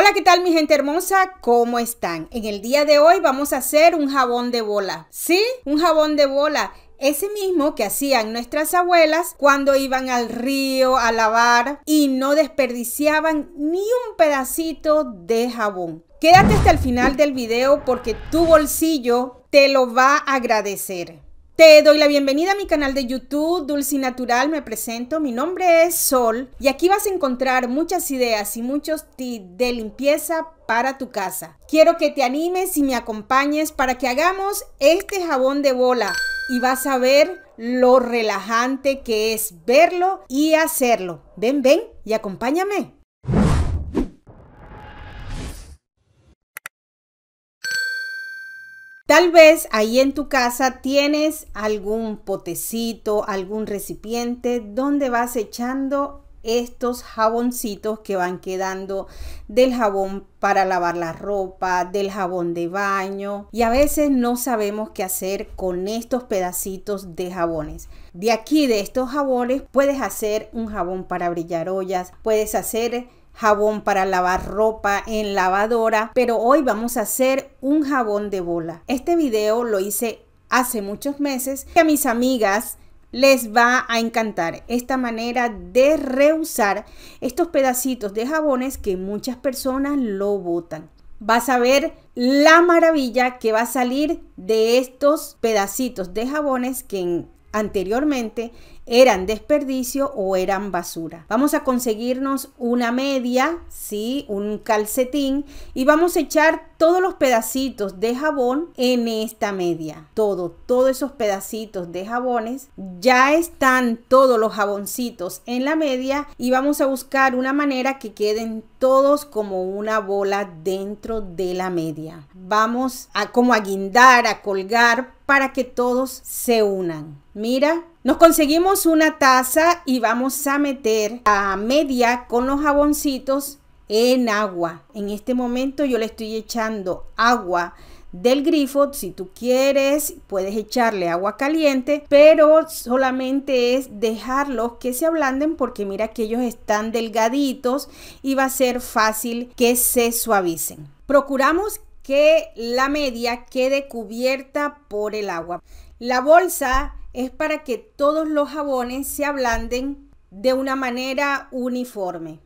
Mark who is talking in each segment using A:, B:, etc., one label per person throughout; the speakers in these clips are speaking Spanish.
A: Hola, ¿qué tal mi gente hermosa? ¿Cómo están? En el día de hoy vamos a hacer un jabón de bola. ¿Sí? Un jabón de bola. Ese mismo que hacían nuestras abuelas cuando iban al río a lavar y no desperdiciaban ni un pedacito de jabón. Quédate hasta el final del video porque tu bolsillo te lo va a agradecer. Te doy la bienvenida a mi canal de YouTube, Dulce y Natural, me presento, mi nombre es Sol y aquí vas a encontrar muchas ideas y muchos tips de limpieza para tu casa. Quiero que te animes y me acompañes para que hagamos este jabón de bola y vas a ver lo relajante que es verlo y hacerlo. Ven, ven y acompáñame. Tal vez ahí en tu casa tienes algún potecito, algún recipiente donde vas echando estos jaboncitos que van quedando del jabón para lavar la ropa, del jabón de baño y a veces no sabemos qué hacer con estos pedacitos de jabones. De aquí de estos jabones puedes hacer un jabón para brillar ollas, puedes hacer jabón para lavar ropa en lavadora, pero hoy vamos a hacer un jabón de bola. Este video lo hice hace muchos meses y a mis amigas les va a encantar esta manera de reusar estos pedacitos de jabones que muchas personas lo botan. Vas a ver la maravilla que va a salir de estos pedacitos de jabones que anteriormente eran desperdicio o eran basura. Vamos a conseguirnos una media, ¿sí? un calcetín y vamos a echar todos los pedacitos de jabón en esta media. Todo, todos esos pedacitos de jabones. Ya están todos los jaboncitos en la media y vamos a buscar una manera que queden todos como una bola dentro de la media. Vamos a como a guindar, a colgar para que todos se unan. Mira, nos conseguimos una taza y vamos a meter a media con los jaboncitos en agua. En este momento yo le estoy echando agua del grifo. Si tú quieres, puedes echarle agua caliente, pero solamente es dejarlos que se ablanden porque mira que ellos están delgaditos y va a ser fácil que se suavicen. Procuramos que la media quede cubierta por el agua. La bolsa es para que todos los jabones se ablanden de una manera uniforme.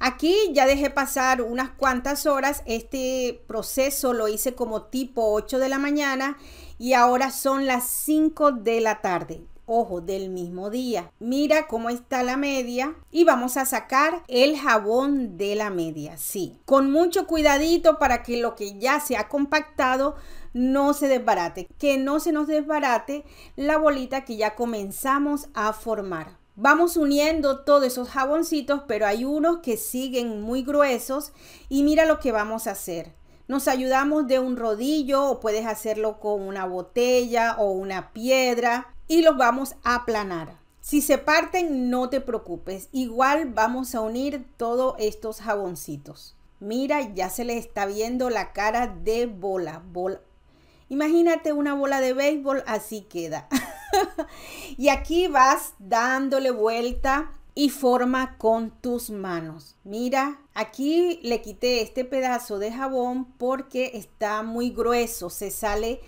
A: Aquí ya dejé pasar unas cuantas horas, este proceso lo hice como tipo 8 de la mañana y ahora son las 5 de la tarde ojo, del mismo día. Mira cómo está la media y vamos a sacar el jabón de la media, sí. Con mucho cuidadito para que lo que ya se ha compactado no se desbarate, que no se nos desbarate la bolita que ya comenzamos a formar. Vamos uniendo todos esos jaboncitos, pero hay unos que siguen muy gruesos y mira lo que vamos a hacer. Nos ayudamos de un rodillo o puedes hacerlo con una botella o una piedra y los vamos a aplanar. Si se parten, no te preocupes. Igual vamos a unir todos estos jaboncitos. Mira, ya se les está viendo la cara de bola, bola, Imagínate una bola de béisbol, así queda. y aquí vas dándole vuelta y forma con tus manos. Mira, aquí le quité este pedazo de jabón porque está muy grueso, se sale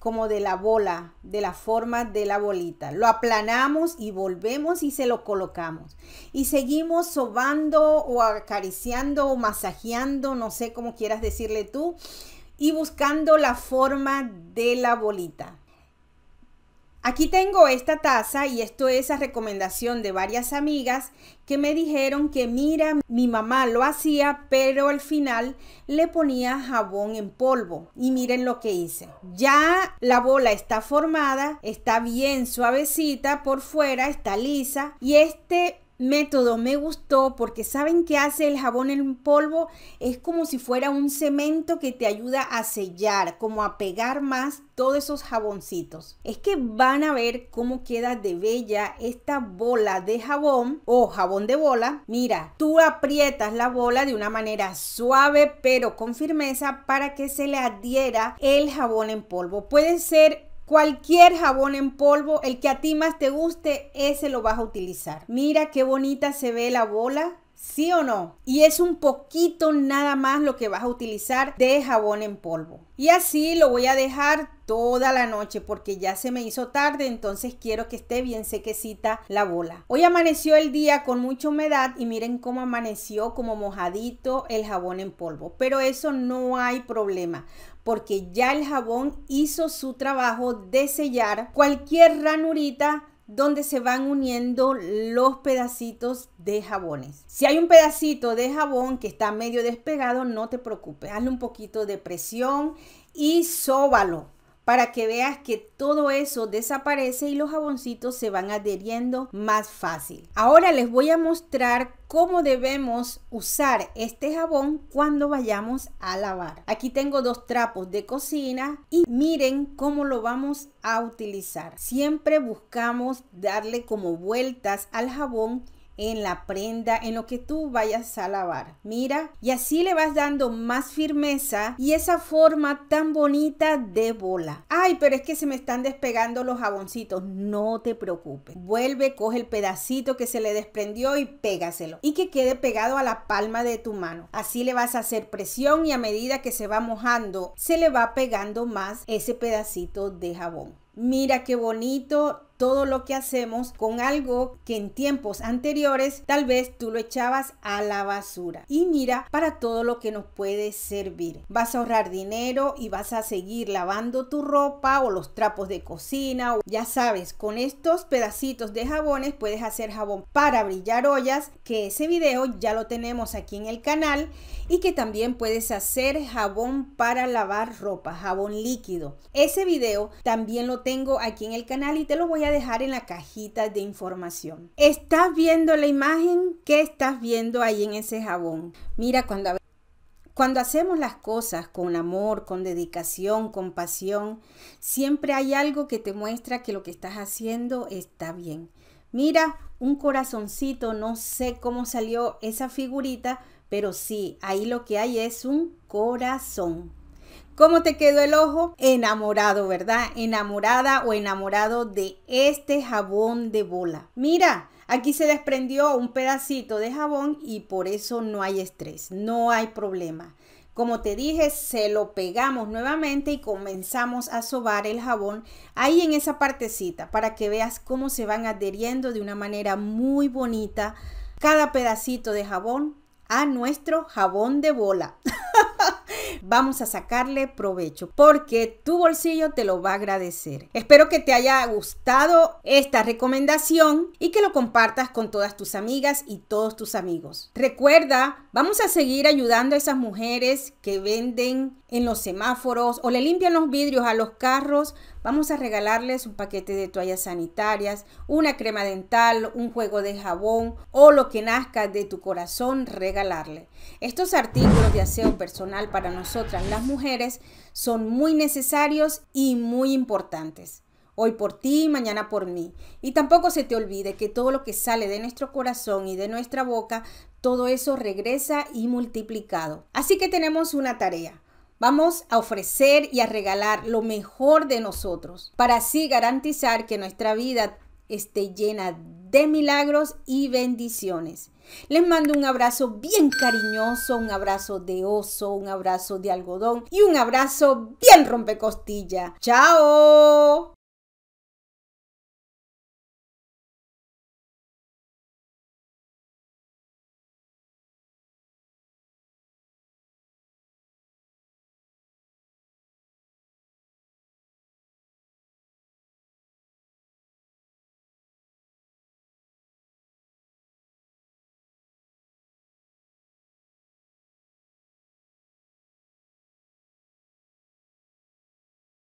A: como de la bola, de la forma de la bolita. Lo aplanamos y volvemos y se lo colocamos. Y seguimos sobando o acariciando o masajeando, no sé cómo quieras decirle tú, y buscando la forma de la bolita. Aquí tengo esta taza y esto es a recomendación de varias amigas que me dijeron que mira, mi mamá lo hacía, pero al final le ponía jabón en polvo. Y miren lo que hice. Ya la bola está formada, está bien suavecita por fuera, está lisa y este método me gustó porque saben que hace el jabón en polvo es como si fuera un cemento que te ayuda a sellar como a pegar más todos esos jaboncitos es que van a ver cómo queda de bella esta bola de jabón o jabón de bola mira tú aprietas la bola de una manera suave pero con firmeza para que se le adhiera el jabón en polvo puede ser Cualquier jabón en polvo, el que a ti más te guste, ese lo vas a utilizar. Mira qué bonita se ve la bola ¿Sí o no? Y es un poquito nada más lo que vas a utilizar de jabón en polvo. Y así lo voy a dejar toda la noche porque ya se me hizo tarde, entonces quiero que esté bien sequecita la bola. Hoy amaneció el día con mucha humedad y miren cómo amaneció como mojadito el jabón en polvo, pero eso no hay problema porque ya el jabón hizo su trabajo de sellar cualquier ranurita donde se van uniendo los pedacitos de jabones. Si hay un pedacito de jabón que está medio despegado, no te preocupes, hazle un poquito de presión y sóbalo para que veas que todo eso desaparece y los jaboncitos se van adheriendo más fácil. Ahora les voy a mostrar cómo debemos usar este jabón cuando vayamos a lavar. Aquí tengo dos trapos de cocina y miren cómo lo vamos a utilizar. Siempre buscamos darle como vueltas al jabón en la prenda, en lo que tú vayas a lavar. Mira, y así le vas dando más firmeza y esa forma tan bonita de bola. Ay, pero es que se me están despegando los jaboncitos. No te preocupes. Vuelve, coge el pedacito que se le desprendió y pégaselo. Y que quede pegado a la palma de tu mano. Así le vas a hacer presión y a medida que se va mojando, se le va pegando más ese pedacito de jabón. Mira qué bonito, todo lo que hacemos con algo que en tiempos anteriores tal vez tú lo echabas a la basura. Y mira para todo lo que nos puede servir. Vas a ahorrar dinero y vas a seguir lavando tu ropa o los trapos de cocina. Ya sabes, con estos pedacitos de jabones puedes hacer jabón para brillar ollas, que ese video ya lo tenemos aquí en el canal y que también puedes hacer jabón para lavar ropa, jabón líquido. Ese video también lo tengo aquí en el canal y te lo voy a dejar en la cajita de información. ¿Estás viendo la imagen? que estás viendo ahí en ese jabón? Mira, cuando, cuando hacemos las cosas con amor, con dedicación, con pasión, siempre hay algo que te muestra que lo que estás haciendo está bien. Mira, un corazoncito, no sé cómo salió esa figurita, pero sí, ahí lo que hay es un corazón. ¿Cómo te quedó el ojo? Enamorado, ¿verdad? Enamorada o enamorado de este jabón de bola. Mira, aquí se desprendió un pedacito de jabón y por eso no hay estrés, no hay problema. Como te dije, se lo pegamos nuevamente y comenzamos a sobar el jabón ahí en esa partecita para que veas cómo se van adheriendo de una manera muy bonita cada pedacito de jabón a nuestro jabón de bola. vamos a sacarle provecho porque tu bolsillo te lo va a agradecer. Espero que te haya gustado esta recomendación y que lo compartas con todas tus amigas y todos tus amigos. Recuerda, vamos a seguir ayudando a esas mujeres que venden en los semáforos o le limpian los vidrios a los carros Vamos a regalarles un paquete de toallas sanitarias, una crema dental, un juego de jabón o lo que nazca de tu corazón regalarle. Estos artículos de aseo personal para nosotras las mujeres son muy necesarios y muy importantes. Hoy por ti, mañana por mí. Y tampoco se te olvide que todo lo que sale de nuestro corazón y de nuestra boca, todo eso regresa y multiplicado. Así que tenemos una tarea Vamos a ofrecer y a regalar lo mejor de nosotros para así garantizar que nuestra vida esté llena de milagros y bendiciones. Les mando un abrazo bien cariñoso, un abrazo de oso, un abrazo de algodón y un abrazo bien rompecostilla. ¡Chao!